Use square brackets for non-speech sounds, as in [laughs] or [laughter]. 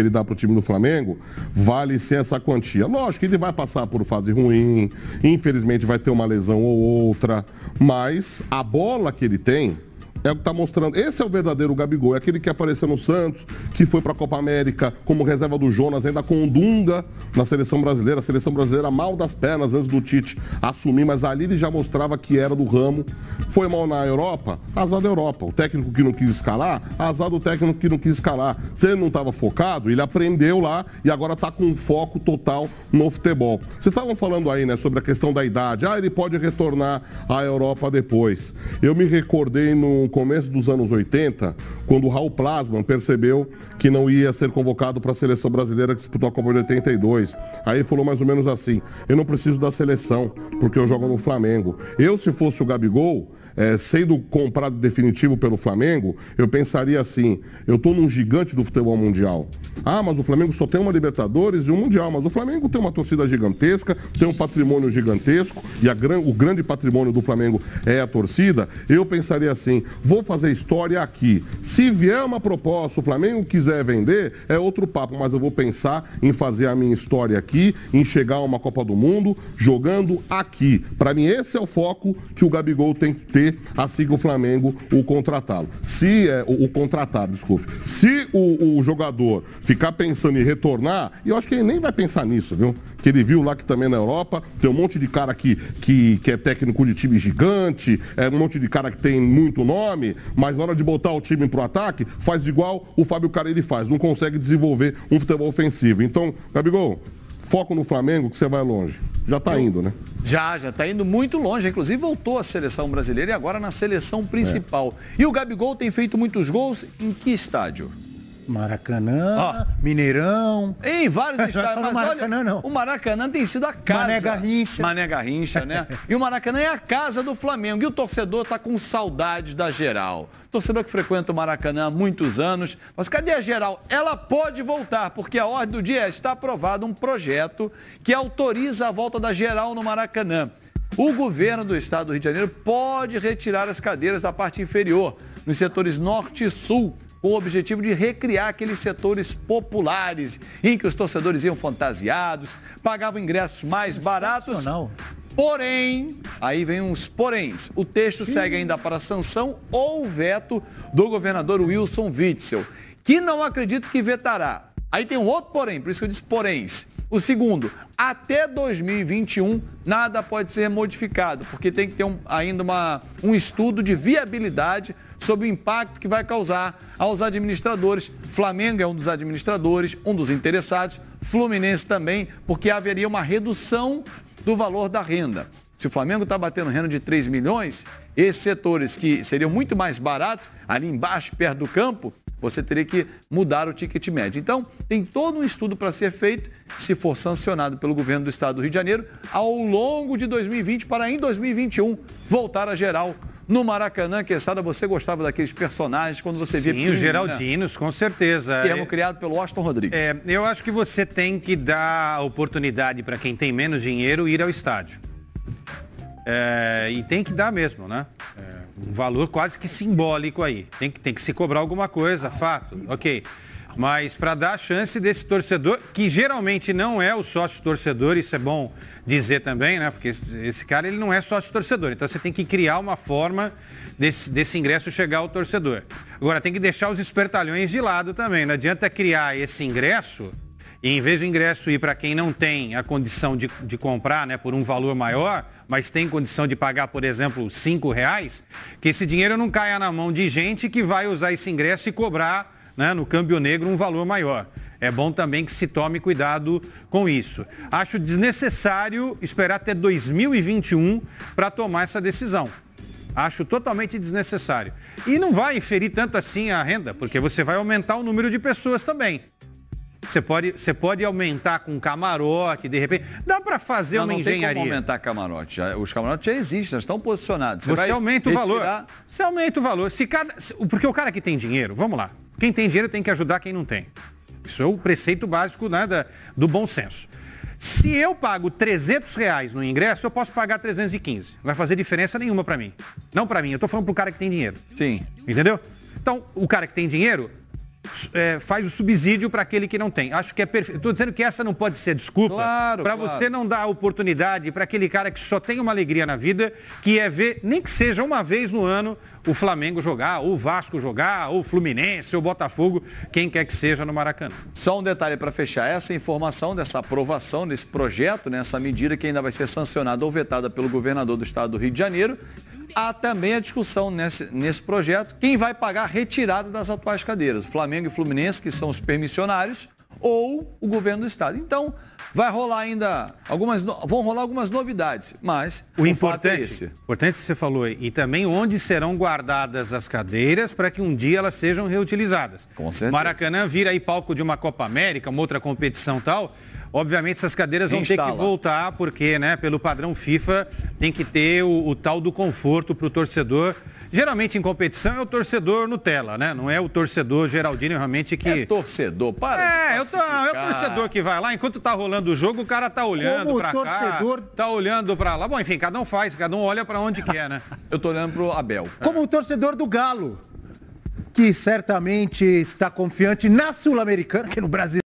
que ele dá para o time do Flamengo, vale ser essa quantia. Lógico que ele vai passar por fase ruim, infelizmente vai ter uma lesão ou outra, mas a bola que ele tem, é o que está mostrando. Esse é o verdadeiro Gabigol, é aquele que apareceu no Santos, que foi para a Copa América como reserva do Jonas, ainda com o Dunga na seleção brasileira. A seleção brasileira mal das pernas antes do Tite assumir, mas ali ele já mostrava que era do ramo, foi mal na Europa? Azar da Europa. O técnico que não quis escalar, azar do técnico que não quis escalar. Se ele não estava focado, ele aprendeu lá e agora está com um foco total no futebol. Vocês estavam falando aí, né, sobre a questão da idade. Ah, ele pode retornar à Europa depois. Eu me recordei no começo dos anos 80, quando o Raul Plasman percebeu que não ia ser convocado para a seleção brasileira que disputou a Copa de 82. Aí ele falou mais ou menos assim: eu não preciso da seleção, porque eu jogo no Flamengo. Eu, se fosse o Gabigol, é, sendo comprado definitivo pelo Flamengo, eu pensaria assim: eu estou num gigante do futebol mundial. Ah, mas o Flamengo só tem uma Libertadores e um Mundial. Mas o Flamengo tem uma torcida gigantesca, tem um patrimônio gigantesco, e a, o grande patrimônio do Flamengo é a torcida. Eu pensaria assim: vou fazer história aqui. Se vier uma proposta, o Flamengo quiser vender, é outro papo, mas eu vou pensar em fazer a minha história aqui, em chegar a uma Copa do Mundo jogando aqui. Para mim, esse é o foco que o Gabigol tem que ter, assim que o Flamengo o contratá-lo. Se é, o, o contratar, desculpe. Se o, o, jogador ficar pensando em retornar, e eu acho que ele nem vai pensar nisso, viu? Que ele viu lá que também na Europa tem um monte de cara que, que, que é técnico de time gigante, é um monte de cara que tem muito nome, mas na hora de botar o time pro ataque, faz igual o Fábio Carelli faz, não consegue desenvolver um futebol ofensivo. Então, Gabigol, foco no Flamengo que você vai longe. Já tá indo, né? Já, já está indo muito longe. Inclusive voltou à seleção brasileira e agora na seleção principal. É. E o Gabigol tem feito muitos gols em que estádio? Maracanã, Ó, Mineirão. Em vários [laughs] estados. Mas Maracanã, olha, não. o Maracanã tem sido a casa. Mané Garrincha. Mané Garrincha, né? [laughs] e o Maracanã é a casa do Flamengo. E o torcedor está com saudade da geral. Torcedor que frequenta o Maracanã há muitos anos. Mas cadê a geral? Ela pode voltar, porque a ordem do dia é, está aprovado um projeto que autoriza a volta da geral no Maracanã. O governo do estado do Rio de Janeiro pode retirar as cadeiras da parte inferior, nos setores norte e sul, com o objetivo de recriar aqueles setores populares em que os torcedores iam fantasiados, pagavam ingressos mais baratos. Porém, aí vem uns poréns. O texto Sim. segue ainda para sanção ou veto do governador Wilson Witzel, que não acredito que vetará. Aí tem um outro porém, por isso que eu disse poréns. O segundo, até 2021 nada pode ser modificado, porque tem que ter um, ainda uma, um estudo de viabilidade sobre o impacto que vai causar aos administradores. Flamengo é um dos administradores, um dos interessados, Fluminense também, porque haveria uma redução do valor da renda. Se o Flamengo está batendo renda de 3 milhões, esses setores que seriam muito mais baratos, ali embaixo, perto do campo, você teria que mudar o ticket médio. Então, tem todo um estudo para ser feito, se for sancionado pelo governo do estado do Rio de Janeiro, ao longo de 2020 para em 2021 voltar a geral no Maracanã, que sabe, você gostava daqueles personagens quando você Sim, via... Sim, os Geraldinos, com certeza. Termo criado pelo Austin Rodrigues. É, eu acho que você tem que dar oportunidade para quem tem menos dinheiro ir ao estádio. É, e tem que dar mesmo, né? É, um valor quase que simbólico aí. Tem que, tem que se cobrar alguma coisa, fato. Ok mas para dar a chance desse torcedor, que geralmente não é o sócio torcedor, isso é bom dizer também, né? Porque esse, cara ele não é sócio torcedor. Então você tem que criar uma forma desse, desse ingresso chegar ao torcedor. Agora tem que deixar os espertalhões de lado também. Não adianta criar esse ingresso e em vez do ingresso ir para quem não tem a condição de, de comprar né, por um valor maior, mas tem condição de pagar, por exemplo, cinco reais, que esse dinheiro não caia na mão de gente que vai usar esse ingresso e cobrar né, no câmbio negro um valor maior. É bom também que se tome cuidado com isso. Acho desnecessário esperar até 2021 para tomar essa decisão. Acho totalmente desnecessário. E não vai inferir tanto assim a renda, porque você vai aumentar o número de pessoas também. Você pode, você pode aumentar com camarote, de repente. Dá para fazer não, uma não engenharia. Não tem como aumentar camarote. Os camarotes já existem, já estão posicionados. Você, você aumenta retirar... o valor. Você aumenta o valor. Se cada, porque o cara que tem dinheiro, vamos lá. Quem tem dinheiro tem que ajudar quem não tem. Isso é o preceito básico né, da, do bom senso. Se eu pago 300 reais no ingresso, eu posso pagar 315. Não vai fazer diferença nenhuma para mim. Não para mim, eu estou falando para o cara que tem dinheiro. Sim. Entendeu? Então, o cara que tem dinheiro, é, faz o subsídio para aquele que não tem. Acho que é perfeito. Estou dizendo que essa não pode ser desculpa claro, para claro. você não dar a oportunidade para aquele cara que só tem uma alegria na vida, que é ver, nem que seja uma vez no ano, o Flamengo jogar, ou o Vasco jogar, ou o Fluminense, ou o Botafogo, quem quer que seja no Maracanã. Só um detalhe para fechar, essa informação dessa aprovação desse projeto, nessa né, medida que ainda vai ser sancionada ou vetada pelo governador do estado do Rio de Janeiro, Há também a discussão nesse, nesse projeto quem vai pagar a retirada das atuais cadeiras. O Flamengo e Fluminense, que são os permissionários, ou o governo do estado. Então, vai rolar ainda algumas vão rolar algumas novidades, mas o, o é importante, é esse. importante que você falou aí, e também onde serão guardadas as cadeiras para que um dia elas sejam reutilizadas. Com certeza. Maracanã vira aí palco de uma Copa América, uma outra competição tal. Obviamente essas cadeiras vão Instala. ter que voltar porque, né, pelo padrão FIFA tem que ter o, o tal do conforto para o torcedor Geralmente em competição é o torcedor Nutella, né? Não é o torcedor Geraldinho realmente que. É torcedor, para. É, eu tô, é o torcedor que vai lá, enquanto tá rolando o jogo, o cara tá olhando para torcedor... cá. Tá olhando para lá. Bom, enfim, cada um faz, cada um olha para onde quer, né? [laughs] eu tô olhando pro Abel. Como o torcedor do Galo. Que certamente está confiante na Sul-Americana, que no Brasil